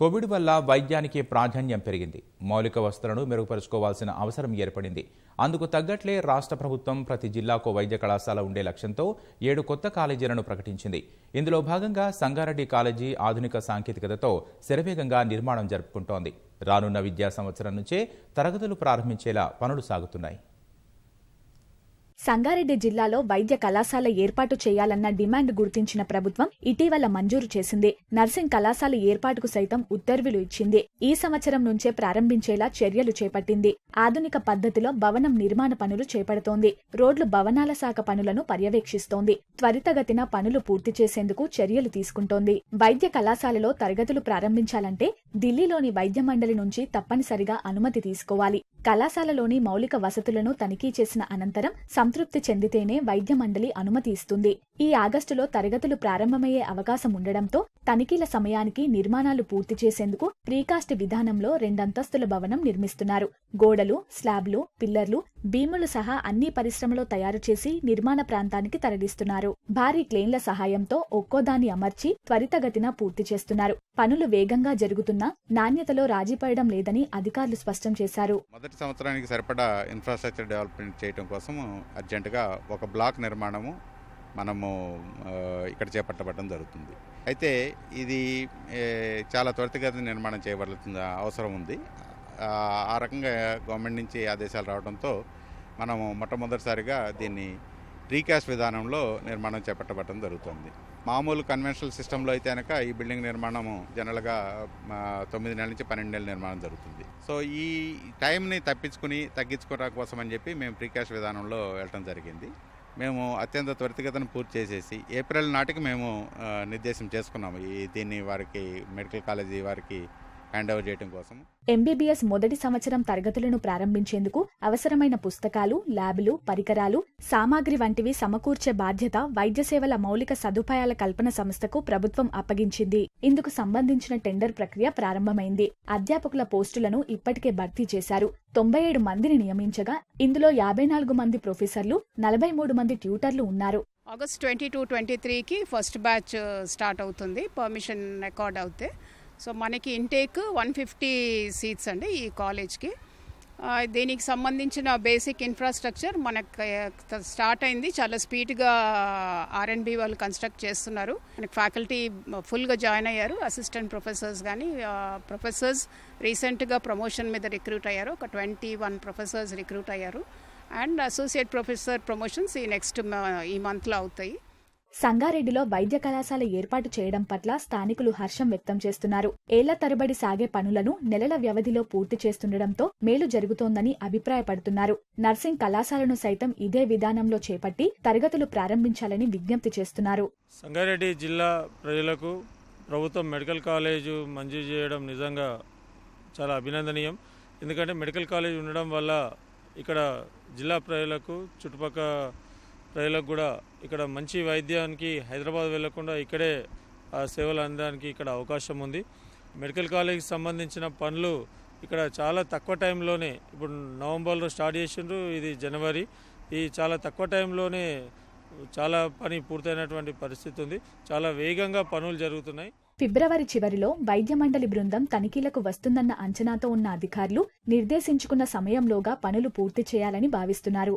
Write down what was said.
Covid వల్ల వైద్యానికి ప్రాధాన్యం పెరిగింది మౌలిక వసతులను మెరుగుపరుచుకోవాల్సిన అవసరం ఏర్పడింది అందుకు తగ్గట్లే రాష్ట్ర ప్రభుత్వం ప్రతి జిల్లాకు వైద్య కళాశాల ఉండే లక్ష్యంతో ఏడు కొత్త కాలేజీలను ప్రకటించింది ఇందులో భాగంగా సంగారెడ్డి కాలేజీ ఆధునిక సాంకేతికతతో శరవేగంగా నిర్మాణం జరుపుకుంటోంది రానున్న విద్యా సంవత్సరం నుంచే తరగతులు ప్రారంభించేలా పనులు సాగుతున్నాయి సంగారెడ్డి జిల్లాలో వైద్య కళాశాల ఏర్పాటు చేయాలన్న డిమాండ్ గుర్తించిన ప్రభుత్వం ఇటీవల మంజూరు చేసింది నర్సింగ్ కళాశాల ఏర్పాటుకు సైతం ఉత్తర్వులు ఇచ్చింది ఈ సంవత్సరం నుంచే ప్రారంభించేలా చర్యలు చేపట్టింది ఆధునిక పద్ధతిలో భవనం నిర్మాణ పనులు చేపడుతోంది రోడ్లు భవనాల శాఖ పనులను పర్యవేక్షిస్తోంది త్వరితగతిన పనులు పూర్తి చేసేందుకు చర్యలు తీసుకుంటోంది వైద్య కళాశాలలో తరగతులు ప్రారంభించాలంటే ఢిల్లీలోని వైద్య మండలి నుంచి తప్పనిసరిగా అనుమతి తీసుకోవాలి కళాశాలలోని మౌలిక వసతులను తనిఖీ చేసిన అనంతరం సంతృప్తి చెందితేనే వైద్య మండలి అనుమతి ఇస్తుంది ఈ ఆగస్టులో తరగతులు ప్రారంభమయ్యే అవకాశం ఉండడంతో తనిఖీల సమయానికి నిర్మాణాలు పూర్తి చేసేందుకు ప్రీకాస్ట్ విధానంలో రెండంతస్తుల భవనం నిర్మిస్తున్నారు గోడలు స్లాబ్లు పిల్లర్లు భీములు సహా అన్ని పరిశ్రమలో తయారు చేసి నిర్మాణ ప్రాంతానికి తరలిస్తున్నారు భారీ క్లెయిన్ల సహాయంతో ఒక్కోదాన్ని అమర్చి త్వరితగతిన పూర్తి చేస్తున్నారు పనులు వేగంగా జరుగుతున్నా నాణ్యతలో రాజీపడడం లేదని అధికారులు స్పష్టం చేశారు మొదటి సంవత్సరానికి సరిపడా ఇన్ఫ్రాస్ట్రక్చర్ డెవలప్మెంట్ చేయడం కోసం అర్జెంటుగా ఒక బ్లాక్ నిర్మాణము మనము ఇక్కడ చేపట్టబడడం జరుగుతుంది అయితే ఇది చాలా త్వరితగతిన నిర్మాణం చేయబడుతుందా అవసరం ఉంది ఆ రకంగా గవర్నమెంట్ నుంచి ఆదేశాలు రావడంతో మనము మొట్టమొదటిసారిగా దీన్ని రీకాస్ట్ విధానంలో నిర్మాణం చేపట్టబడటం జరుగుతుంది మామూలు కన్వెన్షనల్ సిస్టంలో అయితే కనుక ఈ బిల్డింగ్ నిర్మాణము జనరల్గా తొమ్మిది నెలల నుంచి పన్నెండు నెలల నిర్మాణం జరుగుతుంది సో ఈ టైంని తప్పించుకుని తగ్గించుకోవడం కోసం అని చెప్పి మేము ప్రీకాస్ట్ విధానంలో వెళ్ళటం జరిగింది మేము అత్యంత త్వరితగతను పూర్తి చేసేసి ఏప్రిల్ నాటికి మేము నిర్దేశం చేసుకున్నాము ఈ దీన్ని వారికి మెడికల్ కాలేజీ వారికి ఎంబీబీఎస్ మొదటి సంవత్సరం తరగతులను ప్రారంభించేందుకు అవసరమైన పుస్తకాలు ల్యాబులు పరికరాలు సామాగ్రి వంటివి సమకూర్చే బాధ్యత వైద్య సేవల మౌలిక సదుపాయాల కల్పన సంస్థకు ప్రభుత్వం అప్పగించింది ఇందుకు సంబంధించిన టెండర్ ప్రక్రియ ప్రారంభమైంది అధ్యాపకుల పోస్టులను ఇప్పటికే భర్తీ చేశారు తొంభై ఏడు మందిని నియమించగా ఇందులో యాభై నాలుగు మంది ప్రొఫెసర్లు నలభై మూడు మంది ట్యూటర్లు ఉన్నారు ఆగస్ట్ ట్వంటీ టూ ట్వంటీ త్రీకి ఫస్ట్ బ్యాచ్ స్టార్ట్ అవుతుంది పర్మిషన్ రికార్డ్ అవుతే సో మనకి ఇంటేక్ వన్ ఫిఫ్టీ సీట్స్ అండి ఈ కాలేజ్కి దీనికి సంబంధించిన బేసిక్ ఇన్ఫ్రాస్ట్రక్చర్ మనకు స్టార్ట్ అయింది చాలా స్పీడ్గా ఆర్ఎన్బి వాళ్ళు కన్స్ట్రక్ట్ చేస్తున్నారు మనకి ఫ్యాకల్టీ ఫుల్గా జాయిన్ అయ్యారు అసిస్టెంట్ ప్రొఫెసర్స్ కానీ ప్రొఫెసర్స్ రీసెంట్గా ప్రమోషన్ మీద రిక్రూట్ అయ్యారు ఒక ట్వంటీ వన్ ప్రొఫెసర్స్ రిక్రూట్ అయ్యారు అండ్ అసోసియేట్ ప్రొఫెసర్ ప్రమోషన్స్ ఈ నెక్స్ట్ ఈ మంత్లో అవుతాయి సంగారెడ్డిలో వైద్య కళాశాల ఏర్పాటు చేయడం పట్ల స్థానికులు హర్షం వ్యక్తం చేస్తున్నారు ఏళ్ల తరబడి సాగే పనులను నెలల వ్యవధిలో పూర్తి చేస్తుండటంతో మేలు జరుగుతోందని అభిప్రాయపడుతున్నారు నర్సింగ్ కళాశాలను సైతం ఇదే విధానంలో చేపట్టి తరగతులు ప్రారంభించాలని విజ్ఞప్తి చేస్తున్నారు సంగారెడ్డి జిల్లా ప్రజలకు ప్రభుత్వం మెడికల్ కాలేజ్ మంజూరు చేయడం నిజంగా చాలా అభినందనీయం ఎందుకంటే మెడికల్ కాలేజ్ ఉండడం వల్ల ఇక్కడ జిల్లా ప్రజలకు చుట్టుపక్కల ప్రజలకు కూడా ఇక్కడ మంచి వైద్యానికి హైదరాబాద్ వెళ్లకుండా ఇక్కడే సేవలు అందడానికి ఇక్కడ అవకాశం ఉంది మెడికల్ కాలేజ్కి సంబంధించిన పనులు ఇక్కడ చాలా తక్కువ టైంలోనే ఇప్పుడు నవంబర్లో స్టార్ట్ చేసిండ్రు ఇది జనవరి ఈ చాలా తక్కువ టైంలోనే చాలా పని పూర్తయినటువంటి పరిస్థితి ఉంది చాలా వేగంగా పనులు జరుగుతున్నాయి ఫిబ్రవరి చివరిలో వైద్య మండలి బృందం తనిఖీలకు వస్తుందన్న అంచనాతో ఉన్న అధికారులు నిర్దేశించుకున్న సమయంలోగా పనులు పూర్తి చేయాలని భావిస్తున్నారు